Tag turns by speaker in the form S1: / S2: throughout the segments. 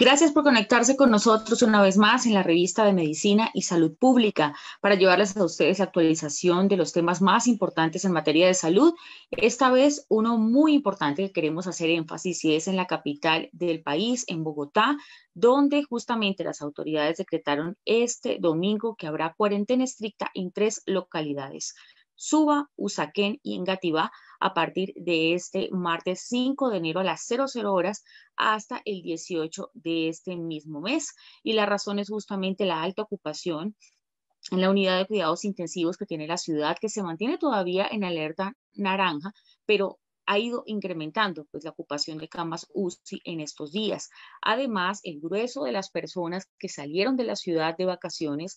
S1: Gracias por conectarse con nosotros una vez más en la revista de Medicina y Salud Pública para llevarles a ustedes la actualización de los temas más importantes en materia de salud. Esta vez uno muy importante que queremos hacer énfasis y es en la capital del país, en Bogotá, donde justamente las autoridades decretaron este domingo que habrá cuarentena estricta en tres localidades, Suba, Usaquén y Engativá a partir de este martes 5 de enero a las 00 horas hasta el 18 de este mismo mes. Y la razón es justamente la alta ocupación en la unidad de cuidados intensivos que tiene la ciudad, que se mantiene todavía en alerta naranja, pero ha ido incrementando pues, la ocupación de camas UCI en estos días. Además, el grueso de las personas que salieron de la ciudad de vacaciones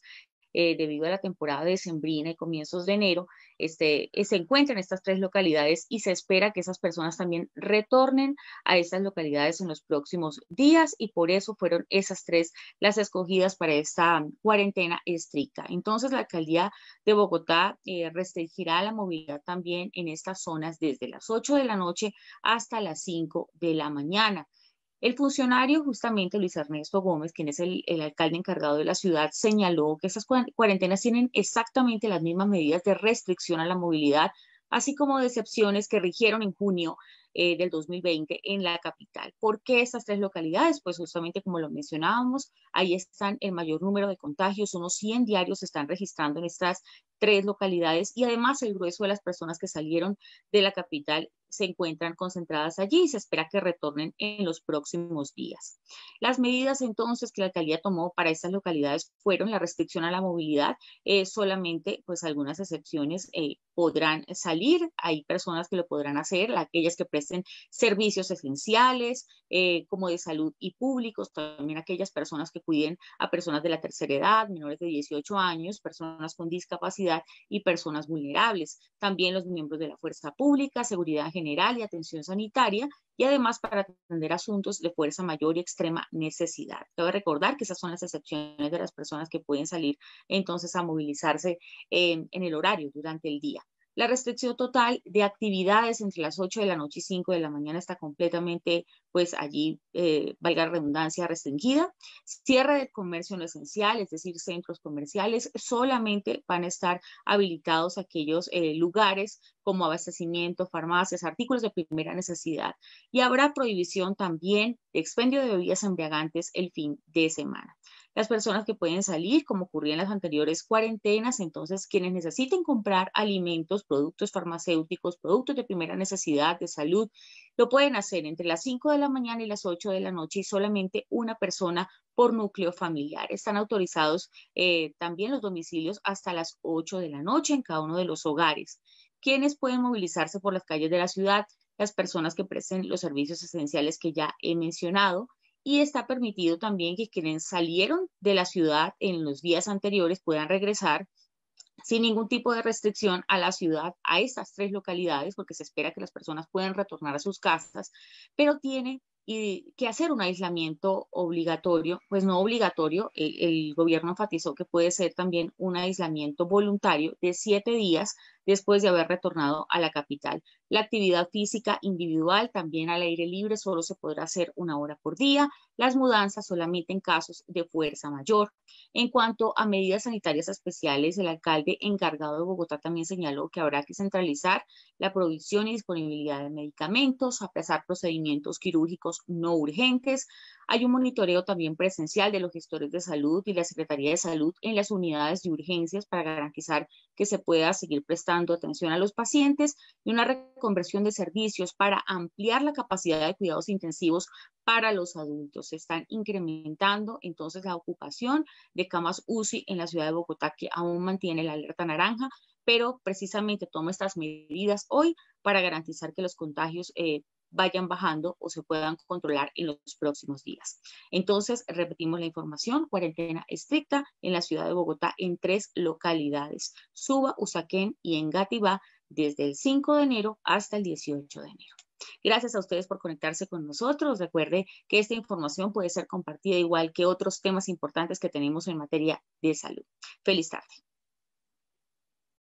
S1: eh, debido a la temporada de sembrina y comienzos de enero, este, eh, se encuentran estas tres localidades y se espera que esas personas también retornen a estas localidades en los próximos días y por eso fueron esas tres las escogidas para esta mm, cuarentena estricta. Entonces, la alcaldía de Bogotá eh, restringirá la movilidad también en estas zonas desde las 8 de la noche hasta las 5 de la mañana. El funcionario, justamente Luis Ernesto Gómez, quien es el, alcalde encargado de la ciudad, señaló que esas cuarentenas tienen exactamente las mismas medidas de restricción a la movilidad, así como de excepciones que rigieron en junio eh, del 2020 en la capital. ¿Por qué estas tres localidades? Pues justamente como lo mencionábamos, ahí están el mayor número de contagios, unos 100 diarios se están registrando en estas tres localidades y además el grueso de las personas que salieron de la capital se encuentran concentradas allí y se espera que retornen en los próximos días. Las medidas entonces que la alcaldía tomó para estas localidades fueron la restricción a la movilidad, eh, solamente pues algunas excepciones eh, podrán eh, salir, hay personas que lo podrán hacer, aquellas que presten servicios esenciales eh, como de salud y públicos, también aquellas personas que cuiden a personas de la tercera edad, menores de 18 años, personas con discapacidad y personas vulnerables, también los miembros de la fuerza pública, seguridad general y atención sanitaria y además para atender asuntos de fuerza mayor y extrema necesidad. Cabe recordar que esas son las excepciones de las personas que pueden salir entonces a movilizarse en, el horario durante el día. La restricción total de actividades entre las 8 de la noche y 5 de la mañana está completamente, pues allí, eh, valga la redundancia, restringida. Cierre del comercio no esencial, es decir, centros comerciales, solamente van a estar habilitados aquellos eh, lugares como abastecimiento, farmacias, artículos de primera necesidad. Y habrá prohibición también de expendio de bebidas embriagantes el fin de semana. Las personas que pueden salir, como ocurría en las anteriores cuarentenas, entonces quienes necesiten comprar alimentos, productos farmacéuticos, productos de primera necesidad, de salud, lo pueden hacer entre las 5 de la mañana y las 8 de la noche y solamente una persona por núcleo familiar. Están autorizados eh, también los domicilios hasta las 8 de la noche en cada uno de los hogares quienes pueden movilizarse por las calles de la ciudad? Las personas que presten los servicios esenciales que ya he mencionado. Y está permitido también que quienes salieron de la ciudad en los días anteriores puedan regresar sin ningún tipo de restricción a la ciudad, a estas tres localidades, porque se espera que las personas puedan retornar a sus casas, pero tienen eh, que hacer un aislamiento obligatorio, pues no obligatorio, el gobierno enfatizó que puede ser también un aislamiento voluntario de siete días después de haber retornado a la capital. La actividad física individual también al aire libre solo se podrá hacer una hora por día. Las mudanzas solamente en casos de fuerza mayor. En cuanto a medidas sanitarias especiales, el alcalde encargado de Bogotá también señaló que habrá que centralizar la provisión y disponibilidad de medicamentos, aplazar procedimientos quirúrgicos no urgentes, hay un monitoreo también presencial de los gestores de salud y la Secretaría de Salud en las unidades de urgencias para garantizar que se pueda seguir prestando atención a los pacientes y una reconversión de servicios para ampliar la capacidad de cuidados intensivos para los adultos. Se están incrementando entonces la ocupación de camas UCI en la ciudad de Bogotá, que aún mantiene la alerta naranja, pero precisamente toma estas medidas hoy para garantizar que los contagios eh, vayan bajando o se puedan controlar en los próximos días. Entonces, repetimos la información, cuarentena estricta en la ciudad de Bogotá en tres localidades, Suba, Usaquén y Engativá, desde el 5 de enero hasta el 18 de enero. Gracias a ustedes por conectarse con nosotros. Recuerde que esta información puede ser compartida igual que otros temas importantes que tenemos en materia de salud. Feliz tarde.